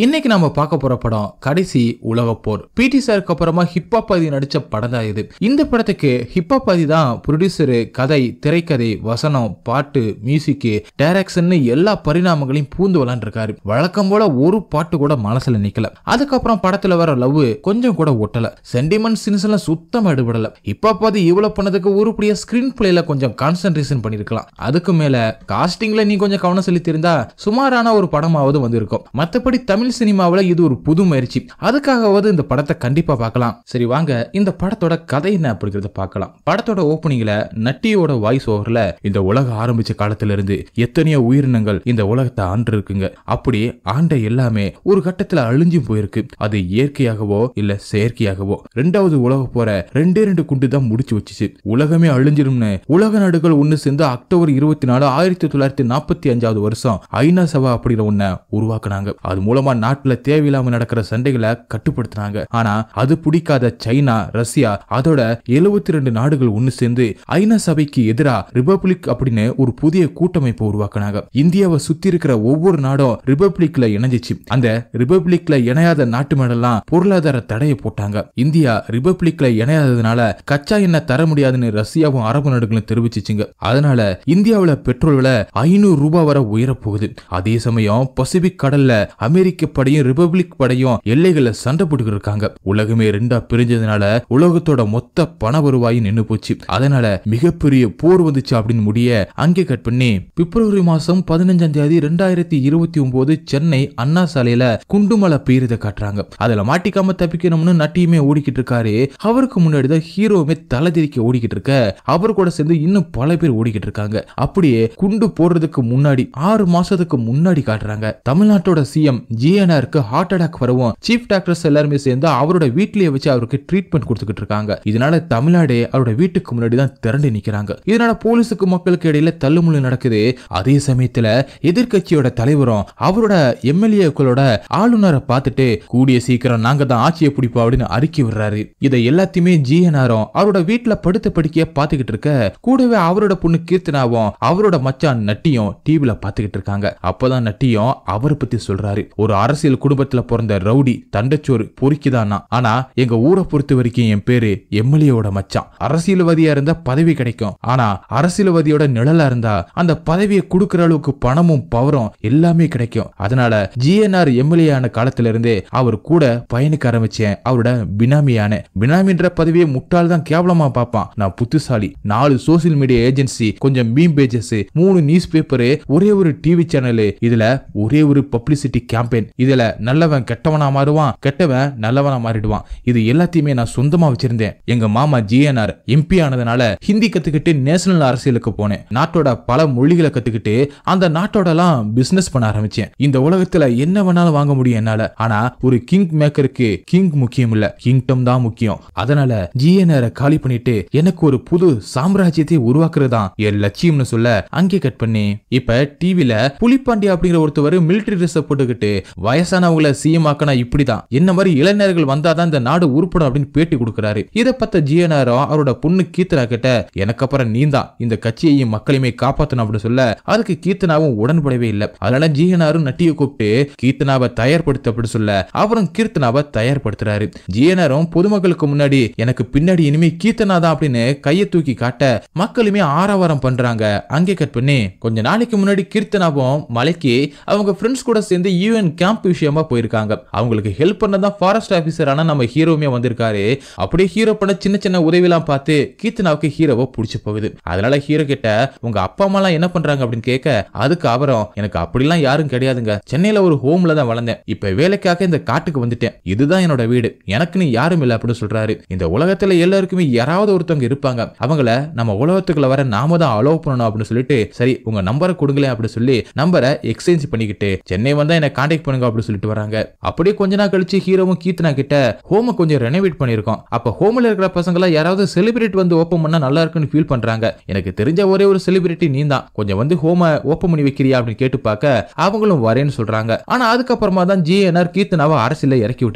இன்னைக்கு நம்ம பார்க்க போற படம் கடைசி உலக போர் பிடி சாருக்கு அப்புறமா ஹிப்பாபாதி நடிச்ச படம் தான் இது இந்த படத்துக்கு ஹிப்பாபாதி தான் ப்ரொடியூசர் கதை திரைக்கதை வசனம் பாட்டு மியூசிக் டைரக்ஷன் எல்லா பரிணாமங்களையும் பூந்து விளாண்டுருக்காரு வழக்கம் போல ஒரு பாட்டு கூட மனசுல நிக்கல அதுக்கப்புறம் படத்துல வர லவ் கொஞ்சம் கூட ஒட்டல சென்டிமெண்ட் சீன்ஸ் எல்லாம் சுத்தம் எடுபடல ஹிப்பாபாதி இவ்வளவு பண்ணதுக்கு உருப்படியா ஸ்கிரீன் பிளேல கொஞ்சம் கான்சென்ட்ரேஷன் பண்ணிருக்கலாம் அதுக்கு மேல காஸ்டிங்ல நீ கொஞ்சம் கவனம் செலுத்தி இருந்தா சுமாரான ஒரு படமாவது வந்திருக்கும் மத்தபடி தமிழ் தமிழ் சினிமாவில் இது ஒரு புது முயற்சி அதுக்காகவாவது இந்த படத்தை கண்டிப்பாக பார்க்கலாம் சரி வாங்க இந்த படத்தோட கதை என்ன அப்படிங்கிறத பார்க்கலாம் படத்தோட ஓப்பனிங்ல நட்டியோட வாய்ஸ் ஓவரில் இந்த உலகம் ஆரம்பிச்ச காலத்திலிருந்து எத்தனையோ உயிரினங்கள் இந்த உலகத்தை ஆண்டு இருக்குங்க அப்படி ஆண்ட எல்லாமே ஒரு கட்டத்தில் அழிஞ்சு போயிருக்கு அது இயற்கையாகவோ இல்ல செயற்கையாகவோ ரெண்டாவது உலக போற ரெண்டே ரெண்டு குண்டு தான் முடிச்சு வச்சுச்சு உலகமே அழிஞ்சிடும்னு உலக நாடுகள் ஒன்று சேர்ந்து அக்டோபர் இருபத்தி நாலு ஆயிரத்தி தொள்ளாயிரத்தி நாற்பத்தி அஞ்சாவது வருஷம் ஐநா சபா அப்படிங்கிற ஒன்ன உருவாக்குனாங்க அது மூலமா அப்புறமா நாட்டுல தேவையில்லாம நடக்கிற சண்டைகளை கட்டுப்படுத்தினாங்க ஆனா அது பிடிக்காத சைனா ரஷ்யா அதோட எழுபத்தி ரெண்டு நாடுகள் ஒண்ணு சேர்ந்து ஐநா சபைக்கு எதிராக ரிபப்ளிக் அப்படின்னு ஒரு புதிய கூட்டமைப்பு உருவாக்கினாங்க இந்தியாவை சுத்தி இருக்கிற ஒவ்வொரு நாடும் ரிபப்ளிக்ல இணைஞ்சிச்சு அந்த ரிபப்ளிக்ல இணையாத நாட்டு மேடெல்லாம் பொருளாதார தடையை போட்டாங்க இந்தியா ரிபப்ளிக்ல இணையாததுனால கச்சா எண்ணெய் தர முடியாதுன்னு ரஷ்யாவும் அரபு நாடுகளும் தெரிவிச்சிச்சுங்க அதனால இந்தியாவில் பெட்ரோல் விலை ஐநூறு ரூபாய் வரை உயரப்போகுது அதே சமயம் பசிபிக் கடல்ல அமெரிக்க அமெரிக்க படையும் ரிபப்ளிக் படையும் எல்லைகள்ல சண்டை போட்டு இருக்காங்க உலகமே ரெண்டா பிரிஞ்சதுனால உலகத்தோட மொத்த பண வருவாய் நின்று போச்சு அதனால மிகப்பெரிய போர் வந்துச்சு அப்படின்னு முடிய அங்கே கட் பண்ணி பிப்ரவரி மாசம் பதினஞ்சாம் தேதி ரெண்டாயிரத்தி இருபத்தி ஒன்பது சென்னை அண்ணா சாலையில குண்டுமலை பெய்யறத காட்டுறாங்க அதுல மாட்டிக்காம தப்பிக்கணும்னு நட்டியுமே ஓடிக்கிட்டு இருக்காரு அவருக்கு முன்னாடி தான் ஹீரோவுமே தலை திரிக்க ஓடிக்கிட்டு இருக்க அவர் கூட சேர்ந்து இன்னும் பல பேர் ஓடிக்கிட்டு இருக்காங்க அப்படியே குண்டு போடுறதுக்கு முன்னாடி ஆறு மாசத்துக்கு முன்னாடி காட்டுறாங்க தமிழ்நாட்டோட சிஎம் ஜி டிஎன்ஆருக்கு ஹார்ட் அட்டாக் வரவும் சீஃப் டாக்டர்ஸ் எல்லாருமே சேர்ந்து அவரோட வீட்லயே வச்சு அவருக்கு ட்ரீட்மெண்ட் கொடுத்துட்டு இருக்காங்க இதனால தமிழ்நாடே அவரோட வீட்டுக்கு முன்னாடி தான் திரண்டு நிக்கிறாங்க இதனால போலீஸுக்கு மக்களுக்கு இடையில தள்ளுமுள்ளு நடக்குது அதே சமயத்துல எதிர்கட்சியோட தலைவரும் அவரோட எம்எல்ஏக்களோட ஆளுநரை பார்த்துட்டு கூடிய சீக்கிரம் நாங்க தான் ஆட்சியை பிடிப்போம் அப்படின்னு அறிக்கை விடுறாரு இதை எல்லாத்தையுமே ஜிஎன்ஆரும் அவரோட வீட்டுல படுத்த படிக்கைய பாத்துக்கிட்டு இருக்க கூடவே அவரோட பொண்ணு கீர்த்தனாவும் அவரோட மச்சான் நட்டியும் டிவில பாத்துக்கிட்டு இருக்காங்க அப்பதான் நட்டியும் அவரை பத்தி சொல்றாரு ஒரு அரசியல் குடும்பத்துல பிறந்த ரவுடி தண்டச்சோறு பொறுக்கிதானா ஆனா எங்க ஊரை பொறுத்த வரைக்கும் என் பேரு எம்எல்ஏவோட மச்சான் அரசியல்வாதியா இருந்தா பதவி கிடைக்கும் ஆனா அரசியல்வாதியோட நிழலா இருந்தா அந்த பதவியை கொடுக்கற அளவுக்கு பணமும் பவரும் எல்லாமே கிடைக்கும் அதனால ஜிஎன்ஆர் எம்எல்ஏ ஆன காலத்துல இருந்தே அவர் கூட பயணிக்க ஆரம்பிச்சேன் அவரோட பினாமியான பினாமின்ற பதவியை முட்டால் தான் கேவலமா பார்ப்பான் நான் புத்திசாலி நாலு சோசியல் மீடியா ஏஜென்சி கொஞ்சம் மீம் பேஜஸ் மூணு நியூஸ் பேப்பரு ஒரே ஒரு டிவி சேனல் இதுல ஒரே ஒரு பப்ளிசிட்டி கேம்பெயின் சொல்கிறேன் இதுல நல்லவன் கெட்டவனா மாறுவான் கெட்டவன் நல்லவனா மாறிடுவான் இது எல்லாத்தையுமே நான் சொந்தமா வச்சிருந்தேன் எங்க மாமா ஜிஎன்ஆர் எம்பி ஆனதுனால ஹிந்தி கத்துக்கிட்டு நேஷனல் அரசியலுக்கு போனேன் நாட்டோட பல மொழிகளை கத்துக்கிட்டு அந்த நாட்டோட எல்லாம் பிசினஸ் பண்ண ஆரம்பிச்சேன் இந்த உலகத்துல என்ன வேணாலும் வாங்க முடியும் என்னால ஆனா ஒரு கிங் மேக்கருக்கு கிங் முக்கியம் இல்ல கிங்டம் தான் முக்கியம் அதனால ஜிஎன்ஆர் காலி பண்ணிட்டு எனக்கு ஒரு புது சாம்ராஜ்யத்தை உருவாக்குறது தான் என் லட்சியம்னு சொல்ல அங்கே கட் பண்ணி இப்ப டிவில புலிப்பாண்டி அப்படிங்கிற ஒருத்தவர் மிலிட்டரி ட்ரெஸ் போட்டுக்கிட்டு வயசானவங்களை சிஎம் இப்படிதான் என்ன மாதிரி இளைஞர்கள் வந்தாதான் இந்த நாடு உருப்படும் அப்படின்னு பேட்டி கொடுக்கிறாரு இதை பார்த்த ஜிஎன்ஆரோ அவரோட பொண்ணு கீர்த்தனா கிட்ட எனக்கு அப்புறம் நீ தான் இந்த கட்சியையும் மக்களையுமே காப்பாத்தணும் அப்படின்னு சொல்ல அதுக்கு கீர்த்தனாவும் உடன்படவே இல்லை அதனால ஜிஎன்ஆரும் நட்டிய கூப்பிட்டு கீர்த்தனாவை தயார்படுத்த அப்படின்னு சொல்ல அவரும் கீர்த்தனாவை தயார்படுத்துறாரு ஜிஎன்ஆரும் பொதுமக்களுக்கு முன்னாடி எனக்கு பின்னாடி இனிமே கீர்த்தனா தான் அப்படின்னு கையை தூக்கி காட்ட மக்களுமே ஆரவாரம் பண்றாங்க அங்கே கட் பண்ணி கொஞ்ச நாளைக்கு முன்னாடி கீர்த்தனாவும் மலைக்கு அவங்க ஃப்ரெண்ட்ஸ் கூட சேர்ந்து யூஎன் கேம்ப் விஷயமா போயிருக்காங்க அவங்களுக்கு ஹெல்ப் பண்ணதான் தான் ஃபாரஸ்ட் ஆஃபீஸரான நம்ம ஹீரோவுமே வந்திருக்காரு அப்படியே ஹீரோ பண்ண சின்ன சின்ன உதவிலாம் பார்த்து கீர்த்தனாவுக்கு ஹீரோவை பிடிச்சி போகுது அதனால ஹீரோ கிட்ட உங்க அப்பா அம்மா எல்லாம் என்ன பண்றாங்க அப்படின்னு கேட்க அதுக்கு அவரம் எனக்கு அப்படிலாம் யாரும் கிடையாதுங்க சென்னையில ஒரு ஹோம்ல தான் வளர்ந்தேன் இப்ப வேலைக்காக இந்த காட்டுக்கு வந்துட்டேன் இதுதான் என்னோட வீடு எனக்குன்னு யாரும் இல்லை அப்படின்னு சொல்றாரு இந்த உலகத்துல எல்லாருக்குமே யாராவது ஒருத்தவங்க இருப்பாங்க அவங்கள நம்ம உலகத்துக்குள்ள வர நாம தான் அலோவ் பண்ணணும் அப்படின்னு சொல்லிட்டு சரி உங்க நம்பரை கொடுங்களேன் அப்படின்னு சொல்லி நம்பரை எக்ஸ்சேஞ்ச் பண்ணிக்கிட்டு சென்னை வந்தா என்ன கான்டாக்ட் பண்ணுங்க அப்படின்னு சொல்லிட்டு வராங்க அப்படியே கொஞ்ச நாள் கழிச்சு ஹீரோவும் கீர்த்தனா கிட்ட ஹோம கொஞ்சம் ரெனோவேட் பண்ணிருக்கோம் அப்ப ஹோம்ல இருக்கிற யாராவது செலிபிரிட்டி வந்து ஓப்பன் பண்ணா நல்லா இருக்குன்னு ஃபீல் பண்றாங்க எனக்கு தெரிஞ்ச ஒரே ஒரு செலிபிரிட்டி நீ தான் கொஞ்சம் வந்து ஹோம ஓப்பன் பண்ணி வைக்கிறியா அப்படின்னு கேட்டு பார்க்க அவங்களும் வரேன்னு சொல்றாங்க ஆனா அதுக்கப்புறமா தான் ஜிஎன்ஆர் கீர்த்தனாவை அரசியல இறக்கி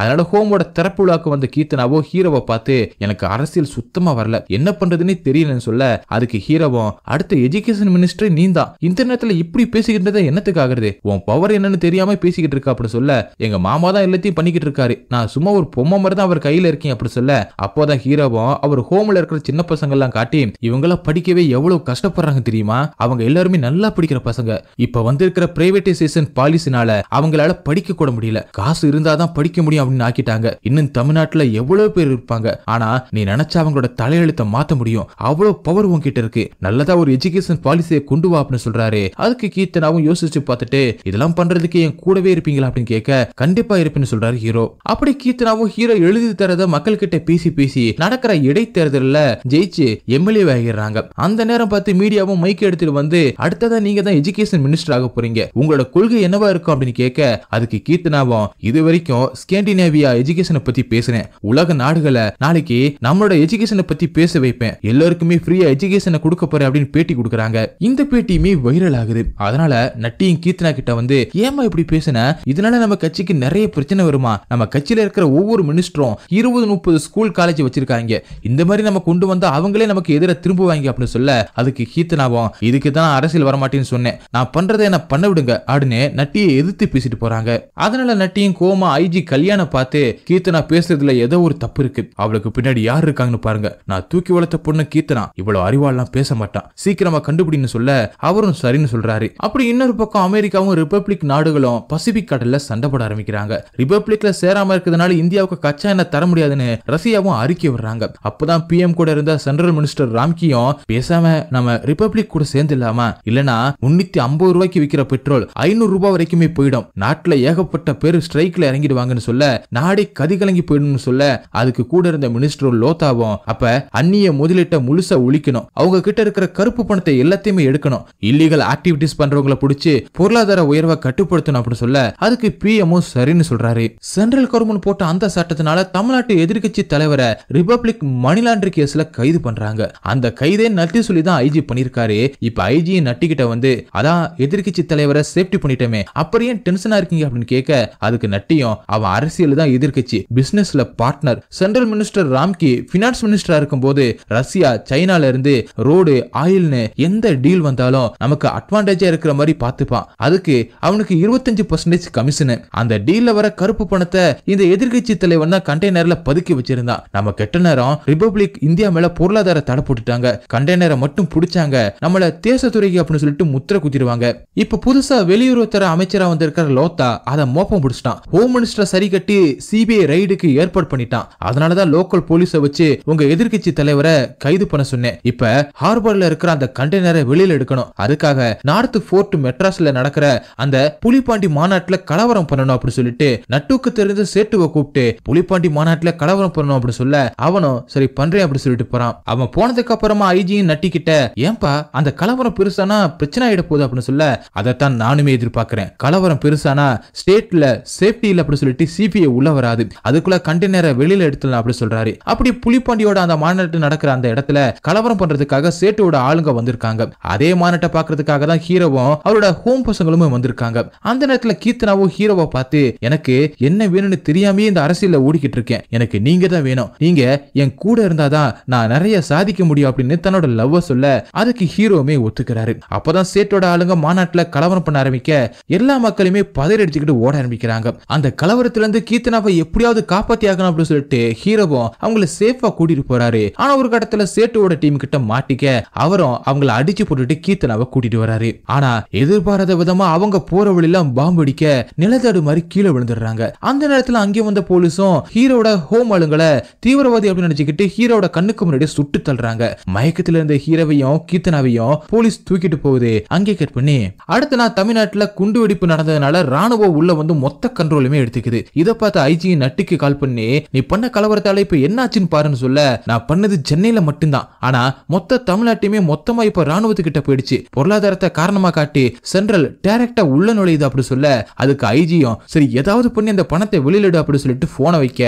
அதனால ஹோமோட திறப்பு விழாக்கு வந்த கீர்த்தனாவோ ஹீரோவை பார்த்து எனக்கு அரசியல் சுத்தமா வரல என்ன பண்றதுன்னு தெரியலன்னு சொல்ல அதுக்கு ஹீரோவும் அடுத்த எஜுகேஷன் மினிஸ்டர் நீ தான் இந்த இப்படி பேசுகின்றத என்னத்துக்கு உன் பவர் என்னன்னு தெரியாம தெரியாம பேசிக்கிட்டு இருக்கா அப்படி சொல்ல எங்க மாமா தான் எல்லாத்தையும் பண்ணிக்கிட்டு இருக்காரு நான் சும்மா ஒரு பொம்மை மாதிரி தான் அவர் கையில இருக்கேன் அப்படி சொல்ல அப்போதான் ஹீரோவும் அவர் ஹோம்ல இருக்கிற சின்ன பசங்க எல்லாம் காட்டி இவங்கெல்லாம் படிக்கவே எவ்வளவு கஷ்டப்படுறாங்க தெரியுமா அவங்க எல்லாருமே நல்லா படிக்கிற பசங்க இப்ப வந்திருக்கிற பிரைவேட்டைசேஷன் பாலிசினால அவங்களால படிக்க கூட முடியல காசு இருந்தாதான் படிக்க முடியும் அப்படின்னு ஆக்கிட்டாங்க இன்னும் தமிழ்நாட்டுல எவ்வளவு பேர் இருப்பாங்க ஆனா நீ நினைச்சா அவங்களோட தலையெழுத்தை மாத்த முடியும் அவ்வளவு பவர் உன்கிட்ட இருக்கு நல்லதா ஒரு எஜுகேஷன் பாலிசியை கொண்டு வா அப்படின்னு சொல்றாரு அதுக்கு கீர்த்தனாவும் யோசிச்சு பார்த்துட்டு இதெல்லாம் பண்றதுக்கு என் கூடவே இருப்பீங்களா அப்படின்னு கேட்க கண்டிப்பா இருப்பேன்னு சொல்றாரு ஹீரோ அப்படி கீர்த்தனாவும் ஹீரோ எழுதி தரத மக்கள் கிட்ட பேசி பேசி நடக்கிற இடைத்தேர்தலில் ஜெயிச்சு எம்எல்ஏ ஆகிடுறாங்க அந்த நேரம் பார்த்து மீடியாவும் மைக் எடுத்துட்டு வந்து அடுத்ததான் நீங்க தான் எஜுகேஷன் மினிஸ்டர் ஆக போறீங்க உங்களோட கொள்கை என்னவா இருக்கும் அப்படின்னு கேட்க அதுக்கு கீர்த்தனாவும் இது வரைக்கும் ஸ்கேண்டினேவியா எஜுகேஷனை பத்தி பேசுறேன் உலக நாடுகளை நாளைக்கு நம்மளோட எஜுகேஷனை பத்தி பேச வைப்பேன் எல்லாருக்குமே ஃப்ரீயா எஜுகேஷனை கொடுக்க போறேன் அப்படின்னு பேட்டி கொடுக்குறாங்க இந்த பேட்டியுமே வைரல் ஆகுது அதனால நட்டியும் கீர்த்தனா கிட்ட வந்து ஏமா இப்படி பேசின இதனால நம்ம கட்சிக்கு நிறைய பிரச்சனை வருமா நம்ம கட்சியில இருக்கிற ஒவ்வொரு மினிஸ்டரும் இருபது முப்பது ஸ்கூல் காலேஜ் வச்சிருக்காங்க இந்த மாதிரி நம்ம கொண்டு வந்தா அவங்களே நமக்கு எதிராக திரும்புவாங்க அப்படின்னு சொல்ல அதுக்கு கீர்த்தனாவும் இதுக்கு தான் அரசியல் வரமாட்டேன்னு சொன்னேன் நான் பண்றதை என்ன பண்ண விடுங்க அப்படின்னு நட்டியை எதிர்த்து பேசிட்டு போறாங்க அதனால நட்டியும் கோமா ஐஜி கல்யாணம் பார்த்து கீர்த்தனா பேசுறதுல ஏதோ ஒரு தப்பு இருக்கு அவளுக்கு பின்னாடி யார் இருக்காங்கன்னு பாருங்க நான் தூக்கி வளர்த்த பொண்ணு கீர்த்தனா இவ்வளவு அறிவாள்லாம் பேச மாட்டான் சீக்கிரமா கண்டுபிடின்னு சொல்ல அவரும் சரின்னு சொல்றாரு அப்படி இன்னொரு பக்கம் அமெரிக்காவும் ரிப்பப்ளிக் நாடுகளும் பசிபிக் கடல்ல சண்டை போட ஆரம்பிக்கிறாங்க ரிபப்ளிக்ல சேராம இருக்கிறதுனால இந்தியாவுக்கு கச்சா என்ன தர முடியாதுன்னு ரஷ்யாவும் அறிக்கை விடுறாங்க அப்பதான் பிஎம் கூட இருந்த சென்ட்ரல் மினிஸ்டர் ராம்கியும் பேசாம நம்ம ரிபப்ளிக் கூட சேர்ந்து இல்லாம இல்லனா முன்னூத்தி ஐம்பது ரூபாய்க்கு விற்கிற பெட்ரோல் ஐநூறு ரூபாய் வரைக்குமே போயிடும் நாட்டுல ஏகப்பட்ட பேர் ஸ்ட்ரைக்ல இறங்கிடுவாங்கன்னு சொல்ல நாடே கதி கலங்கி போயிடும்னு சொல்ல அதுக்கு கூட இருந்த மினிஸ்டர் லோத்தாவும் அப்ப அந்நிய முதலீட்டை முழுசா ஒழிக்கணும் அவங்க கிட்ட இருக்கிற கருப்பு பணத்தை எல்லாத்தையுமே எடுக்கணும் இல்லீகல் ஆக்டிவிட்டிஸ் பண்றவங்களை பிடிச்சி பொருளாதார உயர்வை கட்டுப்படுத்தணும் அப்படின்னு சொல்ல அதுக்கு பிஎம்மும் சரின்னு சொல்றாரு சென்ட்ரல் கவர்மெண்ட் போட்ட அந்த சட்டத்தினால தமிழ்நாட்டு எதிர்கட்சி தலைவரை ரிபப்ளிக் மணி கேஸ்ல கைது பண்றாங்க அந்த கைதே நட்டி சொல்லி தான் ஐஜி பண்ணிருக்காரு இப்ப ஐஜி நட்டிக்கிட்ட வந்து அதான் எதிர்கட்சி தலைவரை சேஃப்டி பண்ணிட்டோமே அப்படியே டென்ஷனா இருக்கீங்க அப்படின்னு கேட்க அதுக்கு நட்டியும் அவன் அரசியல் தான் எதிர்கட்சி பிசினஸ்ல partner central minister Ramki finance மினிஸ்டரா இருக்கும் போது ரஷ்யா சைனால இருந்து ரோடு ஆயில்னு எந்த டீல் வந்தாலும் நமக்கு அட்வான்டேஜா இருக்கிற மாதிரி பார்த்துப்பான் அதுக்கு அவனுக்கு இருபத்தி இருபத்தஞ்சு பர்சன்டேஜ் கமிஷனு அந்த டீல்ல வர கருப்பு பணத்தை இந்த எதிர்கட்சி தலைவன் தான் கண்டெய்னர்ல பதுக்கி வச்சிருந்தான் நம்ம கெட்ட நேரம் ரிபப்ளிக் இந்தியா மேல பொருளாதார தடை போட்டுட்டாங்க கண்டெய்னரை மட்டும் பிடிச்சாங்க நம்மள தேசத்துறைக்கு அப்படின்னு சொல்லிட்டு முத்திர குத்திடுவாங்க இப்ப புதுசா வெளியுறவுத்துறை அமைச்சரா வந்திருக்கிற லோத்தா அதை மோப்பம் பிடிச்சிட்டான் ஹோம் மினிஸ்டர் சரி கட்டி சிபிஐ ரைடுக்கு ஏற்பாடு பண்ணிட்டான் அதனாலதான் லோக்கல் போலீஸை வச்சு உங்க எதிர்கட்சி தலைவரை கைது பண்ண சொன்னேன் இப்ப ஹார்பர்ல இருக்கிற அந்த கண்டெய்னரை வெளியில எடுக்கணும் அதுக்காக நார்த் போர்ட் மெட்ராஸ்ல நடக்கிற அந்த புலிபாண்டி புலிப்பாண்டி மாநாட்டில் கலவரம் பண்ணணும் அப்படின்னு சொல்லிட்டு நட்டுக்கு தெரிஞ்ச சேட்டுவை கூப்பிட்டு புலிப்பாண்டி மாநாட்டில் கலவரம் பண்ணணும் அப்படின்னு சொல்ல அவனும் சரி பண்றேன் அப்படின்னு சொல்லிட்டு போறான் அவன் போனதுக்கு அப்புறமா ஐஜியும் நட்டிக்கிட்ட ஏன்பா அந்த கலவரம் பெருசானா பிரச்சனை ஆயிட போகுது அப்படின்னு சொல்ல அதைத்தான் நானுமே எதிர்பார்க்கிறேன் கலவரம் பெருசானா ஸ்டேட்ல சேஃப்டி இல்லை அப்படின்னு சொல்லிட்டு சிபிஐ உள்ள வராது அதுக்குள்ள கண்டெய்னரை வெளியில எடுத்துலாம் அப்படின்னு சொல்றாரு அப்படி புலிப்பாண்டியோட அந்த மாநாட்டு நடக்கிற அந்த இடத்துல கலவரம் பண்றதுக்காக சேட்டுவோட ஆளுங்க வந்திருக்காங்க அதே மாநாட்டை பாக்குறதுக்காக தான் ஹீரோவும் அவரோட ஹோம் பசங்களும் வந்திருக்காங்க அந்த நேரத்துல கீர்த்தனாவோ ஹீரோவா பார்த்து எனக்கு என்ன வேணும்னு தெரியாமே இந்த அரசியல ஓடிக்கிட்டு இருக்கேன் எனக்கு நீங்க தான் வேணும் நீங்க என் கூட இருந்தாதான் நான் நிறைய சாதிக்க முடியும் அப்படின்னு தன்னோட லவ்வ சொல்ல அதுக்கு ஹீரோவுமே ஒத்துக்கிறாரு அப்பதான் சேட்டோட ஆளுங்க மாநாட்டுல கலவரம் பண்ண ஆரம்பிக்க எல்லா மக்களுமே பதவி எடுத்துக்கிட்டு ஓட ஆரம்பிக்கிறாங்க அந்த கலவரத்துல இருந்து கீர்த்தனாவை எப்படியாவது காப்பாத்தி ஆகணும் அப்படின்னு சொல்லிட்டு ஹீரோவும் அவங்கள சேஃபா கூட்டிட்டு போறாரு ஆனா ஒரு கட்டத்துல சேட்டுவோட டீம் கிட்ட மாட்டிக்க அவரும் அவங்களை அடிச்சு போட்டுட்டு கீர்த்தனாவை கூட்டிட்டு வராரு ஆனா எதிர்பாராத விதமா அவங்க போற வழியெல்லாம் பாம்பு அடிக்க நிலத்தடு மாதிரி கீழே விழுந்துடுறாங்க அந்த நேரத்துல அங்கே வந்த போலீஸும் ஹீரோட ஹோம் ஆளுங்களை தீவிரவாதி அப்படின்னு நினைச்சுக்கிட்டு ஹீரோட கண்ணுக்கு முன்னாடி சுட்டு தள்ளுறாங்க மயக்கத்துல இருந்த ஹீரோவையும் கீர்த்தனாவையும் போலீஸ் தூக்கிட்டு போகுது அங்கே கட் பண்ணி அடுத்த நாள் தமிழ்நாட்டுல குண்டு வெடிப்பு நடந்ததுனால ராணுவம் உள்ள வந்து மொத்த கண்ட்ரோலுமே எடுத்துக்குது இதை பார்த்து ஐஜி நட்டுக்கு கால் பண்ணி நீ பண்ண கலவரத்தால இப்ப என்னாச்சுன்னு பாருன்னு சொல்ல நான் பண்ணது சென்னையில மட்டும்தான் ஆனா மொத்த தமிழ்நாட்டையுமே மொத்தமா இப்ப ராணுவத்துக்கிட்ட போயிடுச்சு பொருளாதாரத்தை காரணமா காட்டி சென்ட்ரல் டைரக்டா உள்ள நுழையுது அப்படின்னு சொல்ல அதுக்கு ஐஜியும் சரி ஏதாவது பண்ணி அந்த பணத்தை வெளியிடு அப்படின்னு சொல்லிட்டு போன வைக்க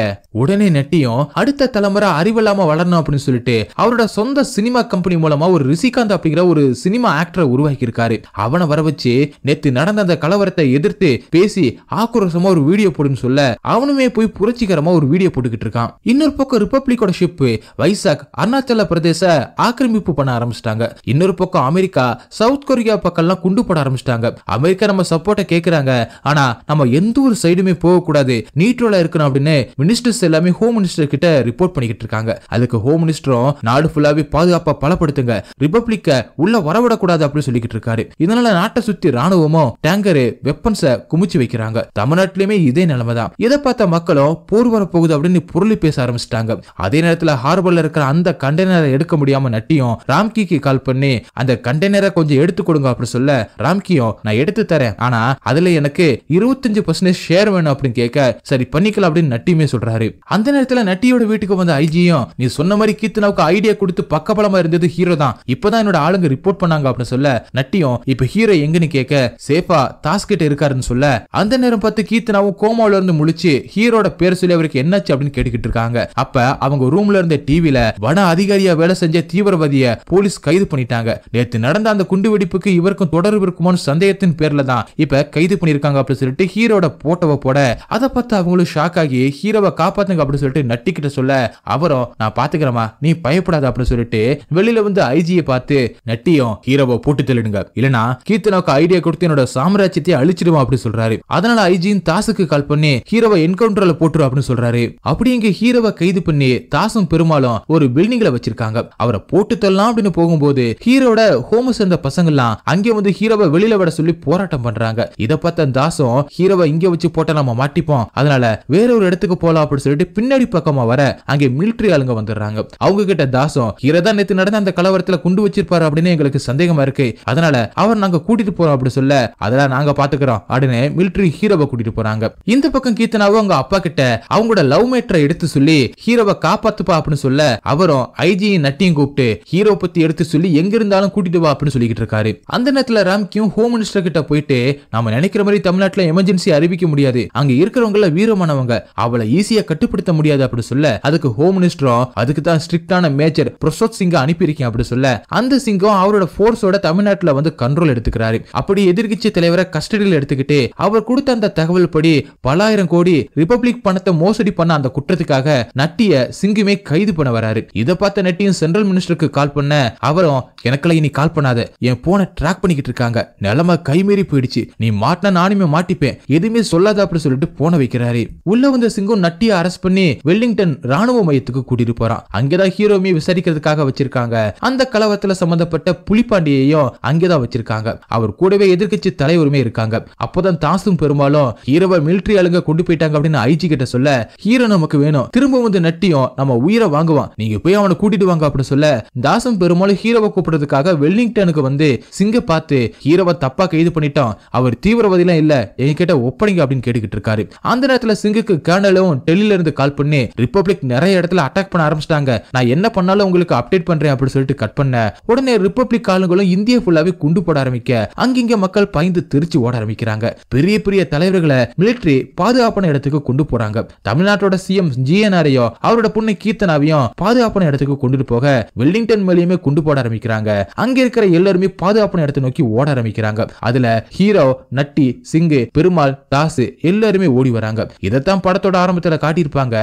உடனே நெட்டியும் அடுத்த தலைமுறை அறிவில்லாம வளரணும் அப்படின்னு சொல்லிட்டு அவரோட சொந்த சினிமா கம்பெனி மூலமா ஒரு ரிஷிகாந்த் அப்படிங்கிற ஒரு சினிமா ஆக்டரை உருவாக்கி இருக்காரு அவனை வர வச்சு நேத்து நடந்த அந்த கலவரத்தை எதிர்த்து பேசி ஆக்ரோஷமா ஒரு வீடியோ போடுன்னு சொல்ல அவனுமே போய் புரட்சிகரமா ஒரு வீடியோ போட்டுக்கிட்டு இருக்கான் இன்னொரு பக்கம் ரிப்பப்ளிக்கோட ஷிப் வைசாக் அருணாச்சல பிரதேச ஆக்கிரமிப்பு பண்ண ஆரம்பிச்சிட்டாங்க இன்னொரு பக்கம் அமெரிக்கா சவுத் கொரியா பக்கம்லாம் குண்டு போட ஆரம்பிச்சிட்டாங்க அமெரிக்கா நம்ம சப்போர்ட்டை கேட்கிற நினைக்கிறாங்க ஆனா நம்ம எந்த ஒரு சைடுமே போக கூடாது நீட்ரோல இருக்கணும் அப்படின்னு மினிஸ்டர்ஸ் எல்லாமே ஹோம் மினிஸ்டர் கிட்ட ரிப்போர்ட் பண்ணிக்கிட்டு இருக்காங்க அதுக்கு ஹோம் மினிஸ்டரும் நாடு ஃபுல்லாவே பாதுகாப்பா பலப்படுத்துங்க ரிபப்ளிக்க உள்ள வரவிடக்கூடாது அப்படின்னு சொல்லிக்கிட்டு இருக்காரு இதனால நாட்டை சுத்தி ராணுவமும் டேங்கரு வெப்பன்ஸ குமிச்சு வைக்கிறாங்க தமிழ்நாட்டிலுமே இதே நிலைமைதான் இதை பார்த்த மக்களும் போர் வர போகுது அப்படின்னு பொருளி பேச ஆரம்பிச்சிட்டாங்க அதே நேரத்துல ஹார்பர்ல இருக்கிற அந்த கண்டெய்னரை எடுக்க முடியாம நட்டியும் ராம்கிக்கு கால் பண்ணி அந்த கண்டெய்னரை கொஞ்சம் எடுத்து கொடுங்க அப்படின்னு சொல்ல ராம்கியும் நான் எடுத்து தரேன் ஆனா அதுல அதுல எனக்கு இருபத்தஞ்சு பர்சன்டேஜ் ஷேர் வேணும் அப்படின்னு கேட்க சரி பண்ணிக்கலாம் அப்படின்னு நட்டியுமே சொல்றாரு அந்த நேரத்துல நட்டியோட வீட்டுக்கு வந்த ஐஜியும் நீ சொன்ன மாதிரி கீர்த்தனாவுக்கு ஐடியா கொடுத்து பக்க பலமா இருந்தது ஹீரோ தான் இப்பதான் என்னோட ஆளுங்க ரிப்போர்ட் பண்ணாங்க அப்படின்னு சொல்ல நட்டியும் இப்ப ஹீரோ எங்கன்னு கேட்க சேஃபா தாஸ் கிட்ட இருக்காருன்னு சொல்ல அந்த நேரம் பார்த்து கீர்த்தனாவும் கோமாவில இருந்து முழிச்சு ஹீரோட பேர் சொல்லி அவருக்கு என்னாச்சு அப்படின்னு கேட்டுக்கிட்டு இருக்காங்க அப்ப அவங்க ரூம்ல இருந்த டிவில வன அதிகாரியா வேலை செஞ்ச தீவிரவாதிய போலீஸ் கைது பண்ணிட்டாங்க நேற்று நடந்த அந்த குண்டு வெடிப்புக்கு இவருக்கும் தொடர்பு இருக்குமோன்னு சந்தேகத்தின் பேர்ல தான் இப்ப கைது கைது பண்ணிருக்காங்க அப்படின்னு சொல்லிட்டு ஹீரோட போட்டோவை போட அதை பார்த்து அவங்களும் ஷாக் ஆகி ஹீரோவை காப்பாத்துங்க அப்படின்னு சொல்லிட்டு நட்டிக்கிட்ட சொல்ல அவரும் நான் பாத்துக்கிறேமா நீ பயப்படாத அப்படின்னு சொல்லிட்டு வெளியில வந்து ஐஜியை பார்த்து நட்டியும் ஹீரோவை போட்டு தள்ளிடுங்க இல்லனா கீர்த்தனாவுக்கு ஐடியா கொடுத்து என்னோட சாம்ராஜ்யத்தை அழிச்சிடுவோம் அப்படின்னு சொல்றாரு அதனால ஐஜியும் தாசுக்கு கால் பண்ணி ஹீரோவை என்கவுண்டர்ல போட்டுரும் அப்படின்னு சொல்றாரு அப்படி இங்க ஹீரோவை கைது பண்ணி தாசும் பெருமாளும் ஒரு பில்டிங்ல வச்சிருக்காங்க அவரை போட்டு தள்ளலாம் அப்படின்னு போகும்போது ஹீரோட சேர்ந்த பசங்க பசங்கள்லாம் அங்கே வந்து ஹீரோவை வெளியில விட சொல்லி போராட்டம் பண்றாங்க இதை இதை பார்த்த தாசம் ஹீரோவை இங்க வச்சு போட்டா நம்ம மாட்டிப்போம் அதனால வேற ஒரு இடத்துக்கு போலாம் அப்படின்னு சொல்லிட்டு பின்னாடி பக்கமா வர அங்கே மிலிட்டரி ஆளுங்க வந்துடுறாங்க அவங்க கிட்ட தாசம் ஹீரோ தான் நேத்து நடந்த அந்த கலவரத்துல குண்டு வச்சிருப்பாரு அப்படின்னு எங்களுக்கு சந்தேகமா இருக்கு அதனால அவர் நாங்க கூட்டிட்டு போறோம் அப்படின்னு சொல்ல அதெல்லாம் நாங்க பாத்துக்கிறோம் அப்படின்னு மிலிட்டரி ஹீரோவை கூட்டிட்டு போறாங்க இந்த பக்கம் கீர்த்தனாவும் அவங்க அப்பா கிட்ட அவங்களோட லவ் மேட்டரை எடுத்து சொல்லி ஹீரோவை காப்பாத்துப்பா அப்படின்னு சொல்ல அவரும் ஐஜி நட்டியும் கூப்பிட்டு ஹீரோ பத்தி எடுத்து சொல்லி எங்க இருந்தாலும் கூட்டிட்டு வா அப்படின்னு சொல்லிக்கிட்டு இருக்காரு அந்த நேரத்துல ராம்கியும் ஹோம் மினிஸ்டர் கிட்ட போயிட்டு நாம நினைக்கிற மாதிரி தமிழ்நாட்டுல எமர்ஜென்சி அறிவிக்க முடியாது அங்க இருக்கிறவங்க வீரமானவங்க அவளை ஈஸியா கட்டுப்படுத்த முடியாது அப்படி சொல்ல அதுக்கு ஹோம் மினிஸ்டரும் அதுக்கு தான் ஸ்ட்ரிக்டான மேஜர் பிரசோத் சிங்கை அனுப்பியிருக்கேன் அப்படி சொல்ல அந்த சிங்கம் அவரோட போர்ஸோட தமிழ்நாட்டுல வந்து கண்ட்ரோல் எடுத்துக்கிறாரு அப்படி எதிர்கட்சி தலைவரை கஸ்டடியில் எடுத்துக்கிட்டு அவர் கொடுத்த அந்த தகவல் படி பலாயிரம் கோடி ரிபப்ளிக் பணத்தை மோசடி பண்ண அந்த குற்றத்துக்காக நட்டிய சிங்குமே கைது பண்ண வராரு இதை பார்த்த நட்டியும் சென்ட்ரல் மினிஸ்டருக்கு கால் பண்ண அவரும் எனக்கெல்லாம் இனி கால் பண்ணாத என் போனை ட்ராக் பண்ணிக்கிட்டு இருக்காங்க நிலமா கைமீறி போயிடுச்சு நீ மாற மாட்டினா நானுமே மாட்டிப்பேன் எதுவுமே சொல்லாத சொல்லிட்டு போன வைக்கிறாரு உள்ள வந்த சிங்கம் பண்ணி வெல்லிங்டன் ராணுவ மையத்துக்கு கூட்டிட்டு போறான் அங்கேதான் ஹீரோமே விசாரிக்கிறதுக்காக வச்சிருக்காங்க அந்த கலவரத்துல சம்பந்தப்பட்ட அங்கேதான் வச்சிருக்காங்க அவர் கூடவே எதிர்கட்சி தலைவருமே இருக்காங்க அப்போதான் தாசும் பெரும்பாலும் ஹீரோவை மிலிட்ரி ஆளுங்க கொண்டு போயிட்டாங்க அப்படின்னு ஐஜி கிட்ட சொல்ல ஹீரோ நமக்கு வேணும் திரும்ப வந்து நட்டியும் நம்ம உயிரை வாங்குவான் நீங்க போய் அவனை கூட்டிட்டு வாங்க அப்படின்னு சொல்ல தாசம் பெரும்பாலும் ஹீரோவை கூப்பிடுறதுக்காக வெல்லிங்டனுக்கு வந்து சிங்க பார்த்து ஹீரோவை தப்பா கைது பண்ணிட்டோம் அவர் தீவிர தீவிரவாதிலாம் இல்ல என்கிட்ட ஒப்படைங்க அப்படின்னு கேட்டுக்கிட்டு இருக்காரு அந்த நேரத்துல சிங்குக்கு கர்னலும் டெல்லியில இருந்து கால் பண்ணி ரிப்பப்ளிக் நிறைய இடத்துல அட்டாக் பண்ண ஆரம்பிச்சிட்டாங்க நான் என்ன பண்ணாலும் உங்களுக்கு அப்டேட் பண்றேன் அப்படின்னு சொல்லிட்டு கட் பண்ண உடனே ரிப்பப்ளிக் ஆளுங்களும் இந்தியா ஃபுல்லாவே குண்டு போட ஆரம்பிக்க அங்கிங்க மக்கள் பயந்து திருச்சி ஓட ஆரம்பிக்கிறாங்க பெரிய பெரிய தலைவர்களை மிலிட்ரி பாதுகாப்பான இடத்துக்கு கொண்டு போறாங்க தமிழ்நாட்டோட சிஎம் ஜிஎன்ஆரையும் அவரோட பொண்ணு கீர்த்தனாவையும் பாதுகாப்பான இடத்துக்கு கொண்டுட்டு போக வெல்லிங்டன் மேலேயுமே குண்டு போட ஆரம்பிக்கிறாங்க அங்க இருக்கிற எல்லாருமே பாதுகாப்பான இடத்தை நோக்கி ஓட ஆரம்பிக்கிறாங்க அதுல ஹீரோ நட் சட்டி சிங்கு பெருமாள் தாசு எல்லாருமே ஓடி வராங்க இதைத்தான் படத்தோட ஆரம்பத்துல காட்டியிருப்பாங்க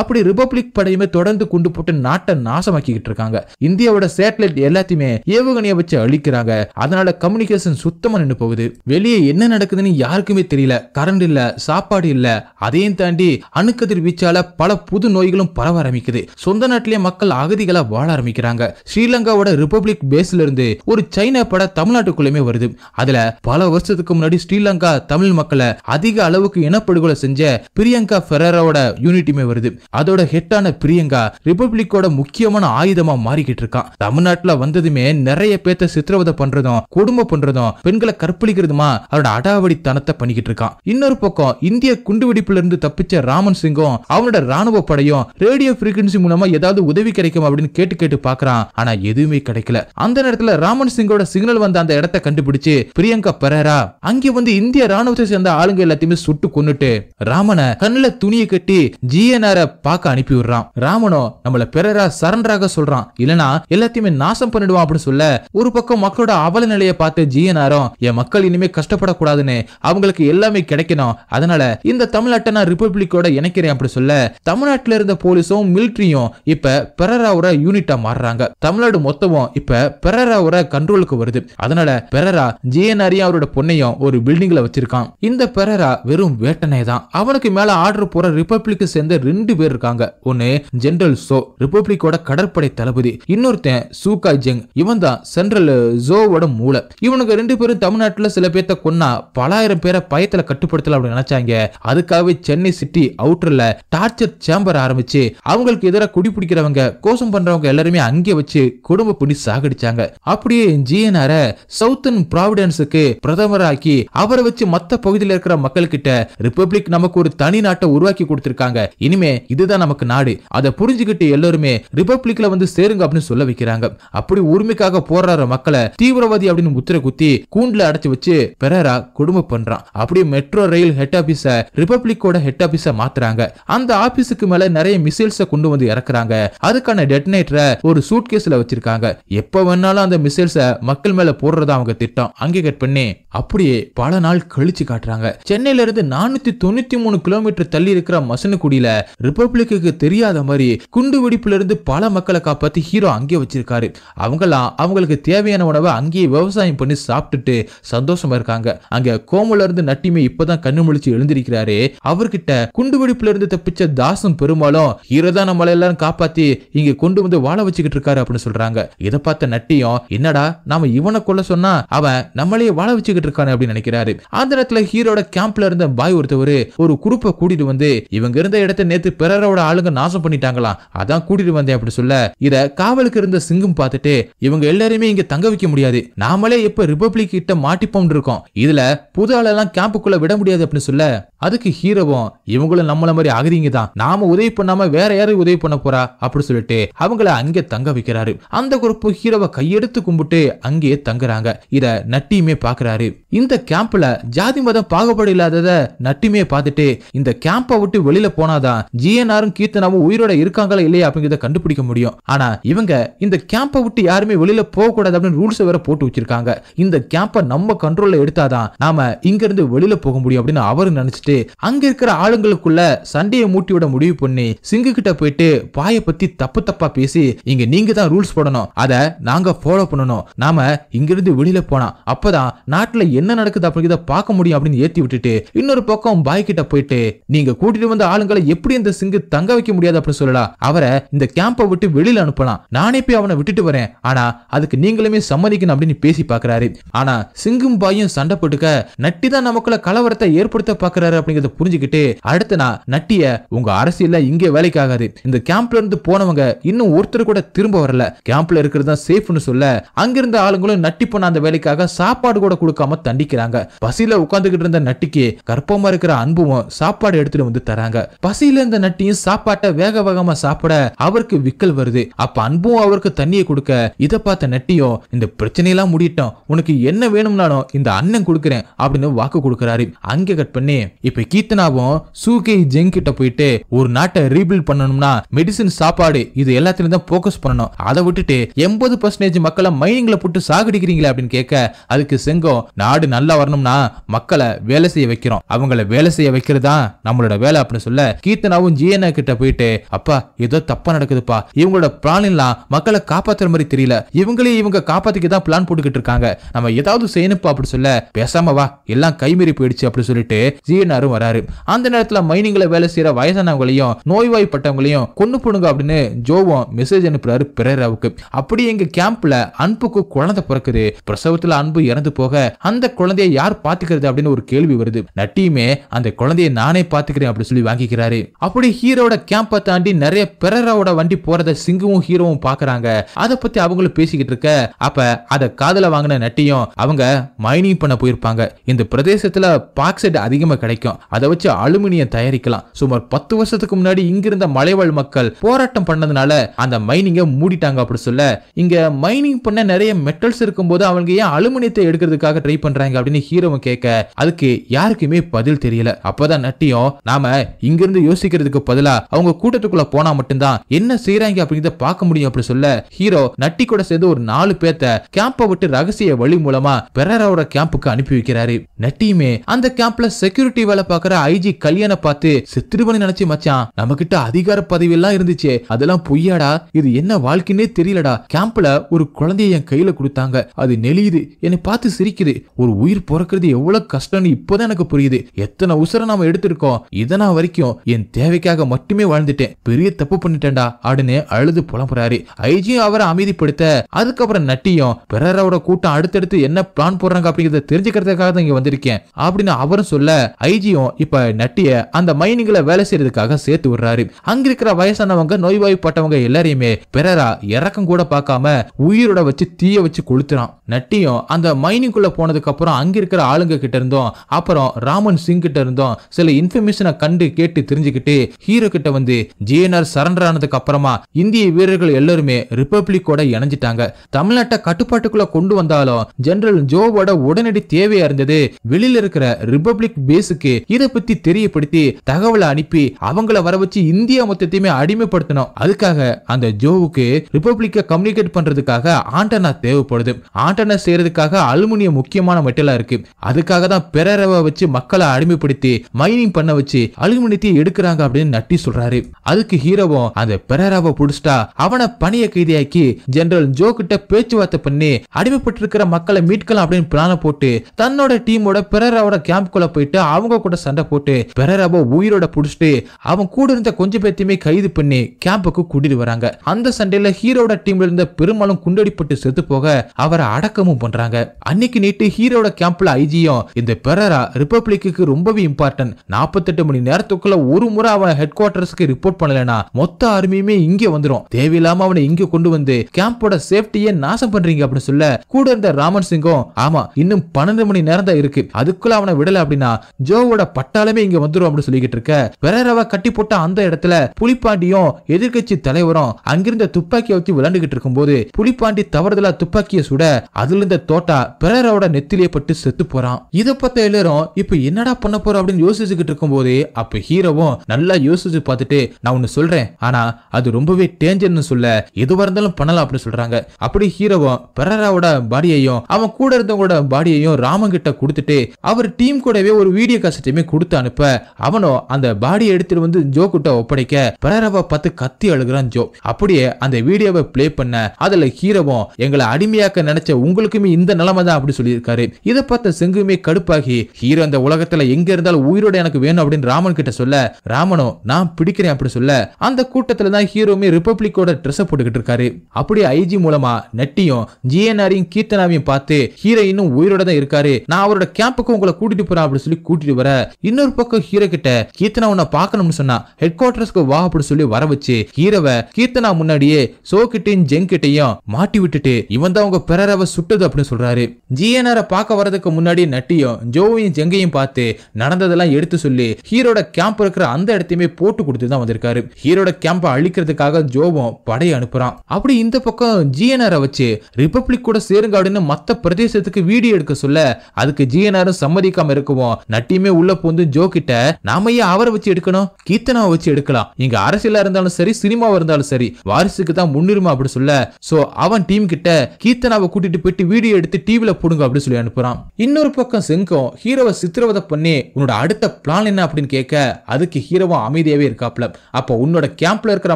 அப்படி ரிபப்ளிக் படையுமே தொடர்ந்து கொண்டு போட்டு நாட்டை நாசமாக்கிக்கிட்டு இருக்காங்க இந்தியாவோட சேட்டலைட் எல்லாத்தையுமே ஏவுகணைய வச்சு அழிக்கிறாங்க அதனால கம்யூனிகேஷன் சுத்தமா நின்று போகுது வெளியே என்ன நடக்குதுன்னு யாருக்குமே தெரியல கரண்ட் இல்ல சாப்பாடு இல்ல அதையும் தாண்டி அணுக்கதிர் வீச்சால பல புது நோய்களும் பரவ ஆரம்பிக்குது சொந்த நாட்டிலே மக்கள் அகதிகளை வாழ ஆரம்பிக்கிறாங்க ஸ்ரீலங்காவோட ரிபப்ளிக் பேஸ்ல இருந்து ஒரு சைனா பட தமிழ்நாட்டுக்குள்ளேயுமே வருது அதுல பல வருஷத்துக்கு முன்னாடி ஸ்ரீலங்கா தமிழ் மக்களை அதிக அளவுக்கு இனப்படுகொலை செஞ்ச பிரியங்கா ஃபெரரோட யூனிட்டுமே வருது அதோட ஹெட்டான பிரியங்கா ரிபப்ளிக்கோட முக்கியமான ஆயுதமா மாறிக்கிட்டு இருக்கான் தமிழ்நாட்டுல வந்ததுமே நிறைய பேத்த சித்திரவதை பண்றதும் குடும்ப பண்றதும் பெண்களை கற்பழிக்கிறதுமா அவரோட அடாவடி தனத்தை பண்ணிக்கிட்டு இருக்கான் இன்னொரு பக்கம் இந்திய குண்டுவெடிப்புல இருந்து தப்பிச்ச ராமன் சிங்கும் அவனோட ராணுவ படையும் ரேடியோ பிரீக்வன்சி மூலமா ஏதாவது உதவி கிடைக்கும் அப்படின்னு கேட்டு கேட்டு பாக்குறான் ஆனா எதுவுமே கிடைக்கல அந்த நேரத்துல ராமன் சிங்கோட சிக்னல் வந்த அந்த இடத்த கண்டுபிடிச்சு பிரியங்கா பெரரா அங்கே வந்து இந்திய ராணுவத்தை சேர்ந்த ஆளுங்க எல்லாத்தையுமே சுட்டு கொண்டுட்டு ராமனை கண்ணுல துணியை கட்டி ஜிஎன்ஆர பார்க்க அனுப்பி விடுறான் ராமனோ நம்மள பிறரா சரண்டராக சொல்றான் இல்லனா எல்லாத்தையுமே நாசம் பண்ணிடுவான் அப்படின்னு சொல்ல ஒரு பக்கம் மக்களோட அவல நிலையை பார்த்து ஜிஎன்ஆரும் என் மக்கள் இனிமே கஷ்டப்படக்கூடாதுன்னு அவங்களுக்கு எல்லாமே கிடைக்கணும் அதனால இந்த தமிழ்நாட்டை நான் ரிப்பப்ளிக்கோட இணைக்கிறேன் அப்படி சொல்ல தமிழ்நாட்டில் இருந்த போலீஸும் மிலிட்ரியும் இப்ப பெரராவோட யூனிட்டா மாறுறாங்க தமிழ்நாடு மொத்தமும் இப்ப பெரராவோட கண்ட்ரோலுக்கு வருது அதனால பெரரா ஜிஎன்ஆரையும் அவரோட பொண்ணையும் ஒரு பில்டிங்ல வச்சிருக்கான் இந்த பெரரா வெறும் வேட்டனே தான் அவனுக்கு மேல ஆர்டர் போற ரிப்பப்ளிக் சேர்ந்த ரெண்டு பேர் இருக்காங்க ஒன்னு ஜெனரல் சோ ரிப்பப்ளிக்கோட கடற்படை தளபதி இன்னொருத்தன் சூகா ஜெங் இவன் தான் சென்ட்ரல் ஜோவோட மூளை இவனுக்கு ரெண்டு பேரும் தமிழ்நாட்டுல சில பேர்த்த கொன்னா பலாயிரம் பேரை பயத்துல கட்டுப்படுத்தல அப்படின்னு நினைச்சாங்க அதுக்காகவே சென்னை சிட்டி அவுட்டர்ல டார்ச்சர் சேம்பர் ஆரம்பிச்சு அவங்களுக்கு எதிராக குடிபிடிக்கிறவங்க கோஷம் பண்றவங்க எல்லாருமே அங்கே வச்சு குடும்ப பிடி சாகடிச்சாங்க அப்படியே ஜிஎன்ஆர சவுத்தன் ப்ராவிடன்ஸுக்கு பிரதமராக்கி அவரை வச்சு மத்த பகுதியில் இருக்கிற மக்கள் கிட்ட ரிப்பப்ளிக் நமக்கு ஒரு தனி நாட்டை உருவாக்கி கொடுத்திருக்காங்க இனிமே இதுதான் நமக்கு நாடு அதை புரிஞ்சுக்கிட்டு எல்லாருமே ரிப்பப்ளிக்ல வந்து சேருங்க அப்படின்னு சொல்ல வைக்கிறாங்க அப்படி உரிமைக்காக போராடுற மக்களை தீவிரவாதி அப்படின்னு முத்திர குத்தி கூண்டுல அடைச்சு வச்சு பெரரா குடும்ப பண்றான் அப்படியே மெட்ரோ ரயில் ஹெட் ஆபீஸ ரிப்பப்ளிக்கோட ஹெட் ஆபீஸ மாத்துறாங்க அந்த ஆபீஸுக்கு மேல நிறைய மிசைல்ஸ் கொண்டு வந்து இறக்குறாங்க அதுக்கான டெட்டனேட்டரை ஒரு சூட் கேஸ்ல வச்சிருக்காங்க எப்ப வேணாலும் அந்த மிசைல்ஸ மக்கள் மேல போடுறதா அவங்க திட்டம் அங்கே பண்ணி அப்படியே பல நாள் கழிச்சு காட்டுறாங்க சென்னையில இருந்து நானூத்தி தொண்ணூத்தி மூணு கிலோமீட்டர் தள்ளி இருக்கிற மசனக்குடியில ரிப்பப்ளிக்கு தெரியாத மாதிரி குண்டு வெடிப்புல இருந்து பல மக்களை காப்பாத்தி ஹீரோ அங்கே வச்சிருக்காரு அவங்கெல்லாம் அவங்களுக்கு தேவையான உணவை அங்கேயே விவசாயம் பண்ணி சாப்பிட்டுட்டு சந்தோஷமா இருக்காங்க அங்க கோமல இருந்து நட்டிமே இப்பதான் கண்ணு முழிச்சு எழுந்திருக்கிறாரு அவர்கிட்ட குண்டு வெடிப்புல இருந்து தப்பிச்ச தாசம் பெருமாளும் ஹீரோ தான் நம்மள எல்லாரும் காப்பாத்தி இங்க கொண்டு வந்து வாழ வச்சுக்கிட்டு இருக்காரு அப்படின்னு சொல்றாங்க இதை பார்த்த நட்டியும் என்னடா நாம இவனை கொள்ள சொன்னா அவன் நம்மளையே வாழ வச்சுக்கிட்டு இருக்கான அப்படின்னு நினைக்கிறேன் அந்த நேரத்துல ஹீரோட கேம்ப்ல இருந்த பாய் ஒருத்தவர் ஒரு குரூப்பை கூட்டிட்டு வந்து இவங்க இருந்த நேத்து பிறரோட ஆளுங்க நாசம் பண்ணிட்டாங்களாம் அதான் கூட்டிட்டு வந்தேன் அப்படி சொல்ல இத காவலுக்கு இருந்த சிங்கம் பார்த்துட்டு இவங்க எல்லாருமே இங்க தங்க வைக்க முடியாது நாமளே இப்ப ரிபப்ளிக் கிட்ட மாட்டிப்போம் இருக்கோம் இதுல புது ஆளெல்லாம் கேம்புக்குள்ள விட முடியாது அப்படின்னு சொல்ல அதுக்கு ஹீரோவும் இவங்களும் நம்மள மாதிரி அகதிங்க தான் நாம உதவி பண்ணாம வேற யாரும் உதவி பண்ண போறா அப்படின்னு சொல்லிட்டு அவங்கள அங்க தங்க வைக்கிறாரு அந்த குரூப் ஹீரோவை கையெடுத்து கும்பிட்டு அங்கேயே தங்குறாங்க இத நட்டியுமே பாக்குறாரு இந்த கேம்ப் கேம்ப்ல ஜாதி மதம் பாகுபாடு இல்லாதத நட்டுமே பார்த்துட்டு இந்த கேம்பை விட்டு வெளியில போனாதான் ஜிஎன்ஆரும் கீர்த்தனாவும் உயிரோட இருக்காங்களா இல்லையா அப்படிங்கறத கண்டுபிடிக்க முடியும் ஆனா இவங்க இந்த கேம்பை விட்டு யாருமே வெளியில போக கூடாது அப்படின்னு ரூல்ஸ் வேற போட்டு வச்சிருக்காங்க இந்த கேம்பை நம்ம கண்ட்ரோல்ல எடுத்தாதான் நாம இங்க இருந்து வெளியில போக முடியும் அப்படின்னு அவரு நினைச்சிட்டு அங்க இருக்கிற ஆளுங்களுக்குள்ள சண்டையை மூட்டி விட முடிவு பண்ணி சிங்கு கிட்ட போயிட்டு பாய பத்தி தப்பு தப்பா பேசி இங்க நீங்க தான் ரூல்ஸ் போடணும் அத நாங்க ஃபாலோ பண்ணணும் நாம இங்கிருந்து வெளியில போனா அப்பதான் நாட்டுல என்ன நடக்குது அப்புறம் இதை பார்க்க முடியும் அப்படின்னு ஏத்தி விட்டுட்டு இன்னொரு பக்கம் பாய் கிட்ட போயிட்டு நீங்க கூட்டிட்டு வந்த ஆளுங்களை எப்படி இந்த சிங்கு தங்க வைக்க முடியாது அப்படின்னு சொல்லலாம் அவரை இந்த கேம்பை விட்டு வெளியில அனுப்பலாம் நானே போய் அவனை விட்டுட்டு வரேன் ஆனா அதுக்கு நீங்களுமே சம்மதிக்கணும் அப்படின்னு பேசி பாக்குறாரு ஆனா சிங்கும் பாயும் சண்டை போட்டுக்க நட்டி தான் நமக்குள்ள கலவரத்தை ஏற்படுத்த பாக்குறாரு அப்படிங்கறத புரிஞ்சுக்கிட்டு அடுத்த நான் நட்டிய உங்க அரசியல இங்கே வேலைக்கு ஆகாது இந்த கேம்ப்ல இருந்து போனவங்க இன்னும் ஒருத்தர் கூட திரும்ப வரல கேம்ப்ல இருக்கிறது தான் சேஃப்னு சொல்ல அங்கிருந்த ஆளுங்களும் நட்டி போன அந்த வேலைக்காக சாப்பாடு கூட கொடுக்காம தண்டிக்கிறாங்க பசியில உட்காந்துகிட்டு இருந்த நட்டிக்கு கற்பமா இருக்கிற அன்பும் சாப்பாடு எடுத்துட்டு வந்து தராங்க பசியில இருந்த நட்டியும் சாப்பாட்டை வேக வேகமா சாப்பிட அவருக்கு விக்கல் வருது அப்ப அன்பும் அவருக்கு தண்ணியை கொடுக்க இதை பார்த்த நட்டியும் இந்த பிரச்சனையெல்லாம் முடியட்டும் உனக்கு என்ன வேணும்னாலும் இந்த அண்ணன் கொடுக்குறேன் அப்படின்னு வாக்கு கொடுக்குறாரு அங்கே கட் பண்ணி இப்ப கீர்த்தனாவும் சூகே ஜெங் கிட்ட போயிட்டு ஒரு நாட்டை ரீபில்ட் பண்ணணும்னா மெடிசின் சாப்பாடு இது எல்லாத்துலயும் தான் போக்கஸ் பண்ணணும் அதை விட்டுட்டு எண்பது பர்சன்டேஜ் மக்களை மைனிங்ல போட்டு சாகடிக்கிறீங்களா அப்படின்னு கேட்க அதுக்கு செங்கம் நாடு நல்லா வரணும் பண்ணோம்னா மக்களை வேலை செய்ய வைக்கிறோம் அவங்கள வேலை செய்ய வைக்கிறது நம்மளோட வேலை அப்படின்னு சொல்ல கீர்த்தனாவும் ஜிஎன்ஏ கிட்ட போயிட்டு அப்பா ஏதோ தப்பா நடக்குதுப்பா இவங்களோட எல்லாம் மக்களை காப்பாத்துற மாதிரி தெரியல இவங்களே இவங்க காப்பாத்திக்க தான் பிளான் போட்டுக்கிட்டு இருக்காங்க நம்ம ஏதாவது செய்யணுப்பா அப்படின்னு சொல்ல பேசாம வா எல்லாம் கைமீறி போயிடுச்சு அப்படின்னு சொல்லிட்டு ஜிஎன்ஆரும் வராரு அந்த நேரத்துல மைனிங்ல வேலை செய்யற வயசானவங்களையும் நோய்வாய்ப்பட்டவங்களையும் கொண்டு போடுங்க அப்படின்னு ஜோவும் மெசேஜ் அனுப்புறாரு பிரேராவுக்கு அப்படி எங்க கேம்ப்ல அன்புக்கு குழந்தை பிறக்குது பிரசவத்துல அன்பு இறந்து போக அந்த குழந்தைய யார் பாத்துக்கிறது அப்படின்னு ஒரு கேள்வி வருது நட்டியுமே அந்த குழந்தைய நானே பாத்துக்கிறேன் அப்படி சொல்லி வாங்கிக்கிறாரு அப்படி ஹீரோட கேம்ப தாண்டி நிறைய பிறரோட வண்டி போறத சிங்கமும் ஹீரோவும் பாக்குறாங்க அதை பத்தி அவங்களும் பேசிக்கிட்டு இருக்க அப்ப அதை காதல வாங்கின நட்டியும் அவங்க மைனிங் பண்ண போயிருப்பாங்க இந்த பிரதேசத்துல பாக்சைட் அதிகமா கிடைக்கும் அதை வச்சு அலுமினியம் தயாரிக்கலாம் சுமார் பத்து வருஷத்துக்கு முன்னாடி இங்கிருந்த மலைவாழ் மக்கள் போராட்டம் பண்ணதுனால அந்த மைனிங்க மூடிட்டாங்க அப்படி சொல்ல இங்க மைனிங் பண்ண நிறைய மெட்டல்ஸ் இருக்கும்போது அவங்க ஏன் அலுமினியத்தை எடுக்கிறதுக்காக ட்ரை பண்றாங்க அப்படின்னு ஹீரோவும் கேட்க அதுக்கு யாருக்குமே பதில் தெரியல அப்பதான் நட்டியும் நாம இங்க இருந்து யோசிக்கிறதுக்கு பதிலா அவங்க கூட்டத்துக்குள்ள போனா மட்டும்தான் என்ன செய்யறாங்க அப்படிங்கறத பார்க்க முடியும் அப்படி சொல்ல ஹீரோ நட்டி கூட சேர்ந்து ஒரு நாலு பேர்த்த கேம்ப விட்டு ரகசிய வழி மூலமா பெரராவோட கேம்புக்கு அனுப்பி வைக்கிறாரு நட்டியுமே அந்த கேம்ப்ல செக்யூரிட்டி வேலை பாக்குற ஐஜி கல்யாண பார்த்து சித்திருவனி நினைச்சு மச்சான் நம்ம கிட்ட அதிகார பதவி எல்லாம் இருந்துச்சு அதெல்லாம் பொய்யாடா இது என்ன வாழ்க்கைன்னே தெரியலடா கேம்ப்ல ஒரு குழந்தைய என் கையில கொடுத்தாங்க அது நெளியுது என்னை பார்த்து சிரிக்குது ஒரு உயிர் பிறக்கிறது எவ்வளவு கஷ்டம்னு இப்போதான் எனக்கு புரியுது எத்தனை உசுரை நாம எடுத்திருக்கோம் இதனா வரைக்கும் என் தேவைக்காக மட்டுமே வாழ்ந்துட்டேன் பெரிய தப்பு பண்ணிட்டேன்டா அப்படின்னு அழுது புலம்புறாரு ஐஜியும் அவரை அமைதிப்படுத்த அதுக்கப்புறம் நட்டியும் பிறரோட கூட்டம் அடுத்தடுத்து என்ன பிளான் போடுறாங்க அப்படிங்கறத தெரிஞ்சுக்கிறதுக்காக தான் இங்க வந்திருக்கேன் அப்படின்னு அவரும் சொல்ல ஐஜியும் இப்ப நட்டிய அந்த மைனிங்ல வேலை செய்யறதுக்காக சேர்த்து விடுறாரு அங்க இருக்கிற வயசானவங்க நோய்வாய்ப்பட்டவங்க எல்லாரையுமே பிறரா இறக்கம் கூட பார்க்காம உயிரோட வச்சு தீய வச்சு கொளுத்துறான் நட்டியும் அந்த மைனிங்குள்ள போனதுக்கு அப்புறம் அங்க இருக்கிற ஆளுங்க கிட்ட இருந்தும் அப்புறம் ராமன் சிங் கிட்ட இருந்தும் சில இன்ஃபர்மேஷனை கண்டு கேட்டு தெரிஞ்சுக்கிட்டு ஹீரோ கிட்ட வந்து ஜிஎன்ஆர் சரண்டர் ஆனதுக்கு அப்புறமா இந்திய வீரர்கள் எல்லாருமே ரிப்பப்ளிக்கோட இணைஞ்சிட்டாங்க தமிழ்நாட்டை கட்டுப்பாட்டுக்குள்ள கொண்டு வந்தாலும் ஜெனரல் ஜோவோட உடனடி தேவையா இருந்தது வெளியில இருக்கிற ரிப்பப்ளிக் பேஸுக்கு இதை பத்தி தெரியப்படுத்தி தகவலை அனுப்பி அவங்கள வர வச்சு இந்தியா மொத்தத்தையுமே அடிமைப்படுத்தணும் அதுக்காக அந்த ஜோவுக்கு ரிப்பப்ளிக்க கம்யூனிகேட் பண்றதுக்காக ஆண்டனா தேவைப்படுது ஆண்டனா செய்யறதுக்காக அலுமினியம் முக்கியமான மெட்டலா இருக்கு இருக்கு அதுக்காக தான் பெரரவை வச்சு மக்களை அடிமைப்படுத்தி மைனிங் பண்ண வச்சு அலுமினியத்தை எடுக்கிறாங்க அப்படின்னு நட்டி சொல்றாரு அதுக்கு ஹீரோவும் அந்த பெரரவை புடிச்சிட்டா அவனை பணிய கைதியாக்கி ஜெனரல் ஜோ கிட்ட பேச்சுவார்த்தை பண்ணி அடிமைப்பட்டிருக்கிற மக்களை மீட்கலாம் அப்படின்னு பிளான போட்டு தன்னோட டீமோட பெரராவோட கேம்ப்குள்ள போயிட்டு அவங்க கூட சண்டை போட்டு பெரராவை உயிரோட புடிச்சிட்டு அவன் கூட இருந்த கொஞ்சம் பேத்தையுமே கைது பண்ணி கேம்புக்கு கூட்டிட்டு வராங்க அந்த சண்டையில ஹீரோட டீம்ல இருந்த பெரும்பாலும் குண்டடிப்பட்டு செத்து போக அவரை அடக்கமும் பண்றாங்க அன்னைக்கு நீட்டு ஹீரோட கேம்ப்ல மாப்பிள்ள ஐஜியும் இந்த பெரரா ரிப்பப்ளிக்கு ரொம்பவே இம்பார்ட்டன்ட் நாற்பத்தெட்டு மணி நேரத்துக்குள்ள ஒரு முறை அவன் ஹெட் குவார்டர்ஸ்க்கு ரிப்போர்ட் பண்ணலனா மொத்த ஆர்மியுமே வந்துடும் தேவையில்லாம அவனை கொண்டு வந்து கேம்போட சேஃப்டியே நாசம் பண்றீங்க அப்படின்னு சொல்ல கூட இருந்த ராமன் சிங்கும் ஆமா இன்னும் பன்னெண்டு மணி நேரம் தான் இருக்கு அதுக்குள்ள அவனை விடல அப்படின்னா ஜோவோட பட்டாளமே இங்க வந்துடும் அப்படின்னு சொல்லிக்கிட்டு இருக்க பெரராவை கட்டி போட்ட அந்த இடத்துல புலிப்பாண்டியும் எதிர்கட்சி தலைவரும் அங்கிருந்த துப்பாக்கியை வச்சு விளையாண்டுகிட்டு இருக்கும்போது புலிப்பாண்டி தவறுதலா துப்பாக்கியை சுட அதுல இருந்த தோட்டா பெரராவோட நெத்திலே பட்டு செத்து போறான் இதை பத்த எல்லாரும் இப்ப என்னடா பண்ண போற அப்படின்னு யோசிச்சுக்கிட்டு இருக்கும் போதே அப்ப ஹீரோவும் நல்லா யோசிச்சு பார்த்துட்டு நான் ஒன்னு சொல்றேன் ஆனா அது ரொம்பவே டேஞ்சர்னு சொல்ல எதுவா இருந்தாலும் பண்ணலாம் அப்படின்னு சொல்றாங்க அப்படி ஹீரோவும் பெரராவோட பாடியையும் அவன் கூட இருந்தவங்களோட பாடியையும் ராமன் கிட்ட கொடுத்துட்டு அவர் டீம் கூடவே ஒரு வீடியோ காசட்டையுமே கொடுத்து அனுப்ப அவனும் அந்த பாடியை எடுத்துட்டு வந்து ஜோ கிட்ட ஒப்படைக்க பெரராவை பார்த்து கத்தி அழுகிறான் ஜோ அப்படியே அந்த வீடியோவை பிளே பண்ண அதுல ஹீரோவும் எங்களை அடிமையாக்க நினைச்ச உங்களுக்குமே இந்த நிலைமை தான் அப்படி சொல்லியிருக்காரு இதை பார்த்து பார்த்த செங்குமே கடுப்பாகி ஹீரோ அந்த உலகத்துல எங்க இருந்தாலும் உயிரோட எனக்கு வேணும் அப்படின்னு ராமன் கிட்ட சொல்ல ராமனோ நான் பிடிக்கிறேன் அப்படி சொல்ல அந்த கூட்டத்துல தான் ஹீரோமே ரிப்பப்ளிக்கோட ட்ரெஸ் போட்டுக்கிட்டு இருக்காரு அப்படியே ஐஜி மூலமா நெட்டியும் ஜிஎன்ஆரையும் கீர்த்தனாவையும் பார்த்து ஹீரோ இன்னும் உயிரோட தான் இருக்காரு நான் அவரோட கேம்புக்கு உங்களை கூட்டிட்டு போறேன் அப்படின்னு சொல்லி கூட்டிட்டு வர இன்னொரு பக்கம் ஹீரோ கிட்ட கீர்த்தனா உன்ன பாக்கணும்னு சொன்னா ஹெட் குவார்டர்ஸ்க்கு வா அப்படின்னு சொல்லி வர வச்சு ஹீரோவ கீர்த்தனா முன்னாடியே சோ கிட்டையும் ஜெங் கிட்டையும் மாட்டி விட்டுட்டு இவன் தான் உங்க பிறரவ சுட்டது அப்படின்னு சொல்றாரு ஜிஎன்ஆரை பார்க்க வரதுக்கு முன்னாடி நட்டியும் ஜோவையும் ஜெங்கையும் பார்த்து நடந்ததெல்லாம் எடுத்து சொல்லி ஹீரோட கேம்ப் இருக்கிற அந்த இடத்தையுமே போட்டு கொடுத்து தான் வந்திருக்காரு ஹீரோட கேம்ப அழிக்கிறதுக்காக ஜோவும் படையை அனுப்புறான் அப்படி இந்த பக்கம் ஜிஎன்ஆரை வச்சு ரிப்பப்ளிக் கூட சேருங்க அப்படின்னு மத்த பிரதேசத்துக்கு வீடியோ எடுக்க சொல்ல அதுக்கு ஜிஎன்ஆரும் சம்மதிக்காம இருக்குவோம் நட்டியுமே உள்ள போந்து ஜோ கிட்ட நாம ஏன் அவரை வச்சு எடுக்கணும் கீர்த்தனாவை வச்சு எடுக்கலாம் இங்க அரசியலா இருந்தாலும் சரி சினிமாவா இருந்தாலும் சரி வாரிசுக்கு தான் முன்னுரிமை அப்படி சொல்ல சோ அவன் டீம் கிட்ட கீர்த்தனாவை கூட்டிட்டு போயிட்டு வீடியோ எடுத்து டிவில போடுங்க அப்படின்னு சொல்லி அனுப்புறான் இன்னொரு பக்கம் செங்கும் ஹீரோவை சித்திரவதை பண்ணி உன்னோட அடுத்த பிளான் என்ன அப்படின்னு கேட்க அதுக்கு ஹீரோவும் அமைதியாவே இருக்காப்ல அப்ப உன்னோட கேம்ப்ல இருக்கிற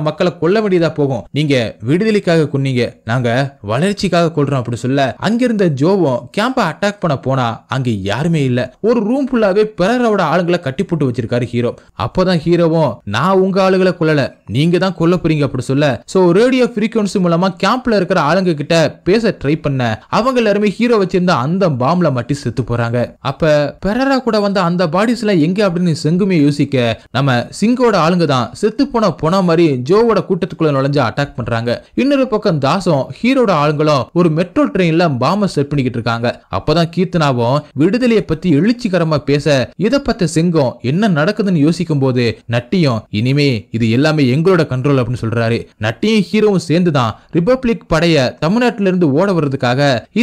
மக்களை கொல்ல வேண்டியதா போகும் நீங்க விடுதலைக்காக குன்னீங்க நாங்க வளர்ச்சிக்காக கொள்றோம் அப்படின்னு சொல்ல அங்கிருந்த ஜோவும் கேம்ப அட்டாக் பண்ண போனா அங்க யாருமே இல்ல ஒரு ரூம் ஃபுல்லாவே பிறரோட ஆளுங்களை கட்டி போட்டு வச்சிருக்காரு ஹீரோ அப்பதான் ஹீரோவும் நான் உங்க ஆளுகளை கொல்லல நீங்க தான் கொல்ல போறீங்க அப்படி சொல்ல சோ ரேடியோ ஃப்ரீக்வன்சி மூலமா கேம்ப்ல இருக்கிற ஆளுங்க கிட்ட பேச ட்ரை பண்ண அவங்க எல்லாருமே ஹீரோ வச்சிருந்த அந்த பாம்ல மட்டும் மாட்டி செத்து போறாங்க அப்ப பெரரா கூட வந்த அந்த பாடிஸ் எல்லாம் எங்க அப்படின்னு செங்குமே யோசிக்க நம்ம சிங்கோட ஆளுங்க தான் செத்து போன போன மாதிரி ஜோவோட கூட்டத்துக்குள்ள நுழைஞ்சு அட்டாக் பண்றாங்க இன்னொரு பக்கம் தாசம் ஹீரோட ஆளுங்களும் ஒரு மெட்ரோ ட்ரெயின்ல பாம செட் பண்ணிக்கிட்டு இருக்காங்க அப்பதான் கீர்த்தனாவும் விடுதலையை பத்தி எழுச்சிகரமா பேச இதை பத்த செங்கம் என்ன நடக்குதுன்னு யோசிக்கும் போது நட்டியும் இனிமே இது எல்லாமே எங்களோட கண்ட்ரோல் அப்படின்னு சொல்றாரு நட்டியும் ஹீரோவும் சேர்ந்து தான் ரிபப்ளிக் படைய தமிழ்நாட்டில இருந்து ஓட வர்றதுக்காக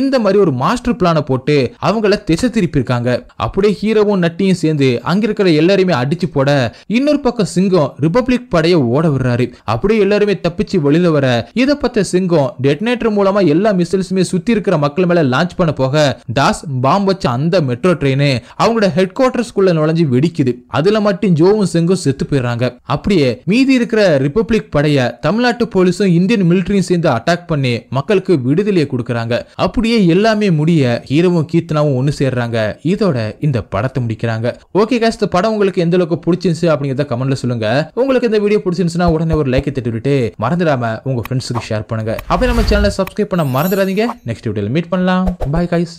இந்த மாதிரி ஒரு மாஸ்டர் பிளான போட்டு அவங்கள திசை திருப்பியிருக்காங்க அப்படியே ஹீரோவும் நட்டியும் சேர்ந்து அங்க இருக்கிற எல்லாருமே அடிச்சு போட இன்னொரு பக்கம் சிங்கம் ரிபப்ளிக் படைய ஓட விடுறாரு அப்படியே எல்லாருமே தப்பிச்சு வெளியில வர இதை பத்த சிங்கம் டெட்னேட்டர் மூலமா எல்லா மிசைல்ஸுமே சுத்தி இருக்கிற மக்கள் மேல லான்ச் பண்ண போக டாஸ் பாம்பு வச்ச அந்த மெட்ரோ ட்ரெயின் அவங்களோட ஹெட் குவார்டர்ஸ்குள்ள நுழைஞ்சு வெடிக்குது அதுல மட்டும் ஜோவும் சிங்கும் செத்து போயிடுறாங்க அப்படியே மீதி இருக்கிற ரிபப்ளிக் படைய தமிழ்நாட்டு போலீஸும் இந்தியன் மிலிட்ரியும் சேர்ந்து அட்டாக் பண்ணி மக்களுக்கு விடுதலையை கொடுக்கறாங்க அப்படியே எல்லாமே முடிய ஹீரோவும் கீர்த்தனாவும் எல்லாரும் ஒன்று சேர்றாங்க இதோட இந்த படத்தை முடிக்கிறாங்க ஓகே கேஸ் இந்த படம் உங்களுக்கு எந்த அளவுக்கு பிடிச்சிருந்துச்சு அப்படிங்கிறத கமெண்ட்ல சொல்லுங்க உங்களுக்கு இந்த வீடியோ பிடிச்சிருந்துச்சுன்னா உடனே ஒரு லைக்கை தட்டிவிட்டு மறந்துடாம உங்க ஃப்ரெண்ட்ஸுக்கு ஷேர் பண்ணுங்க அப்படியே நம்ம சேனலை சப்ஸ்கிரைப் பண்ண மறந்துடாதீங்க நெக்ஸ்ட் வீடியோவில் மீட் பண்ணலாம் பாய் கைஸ்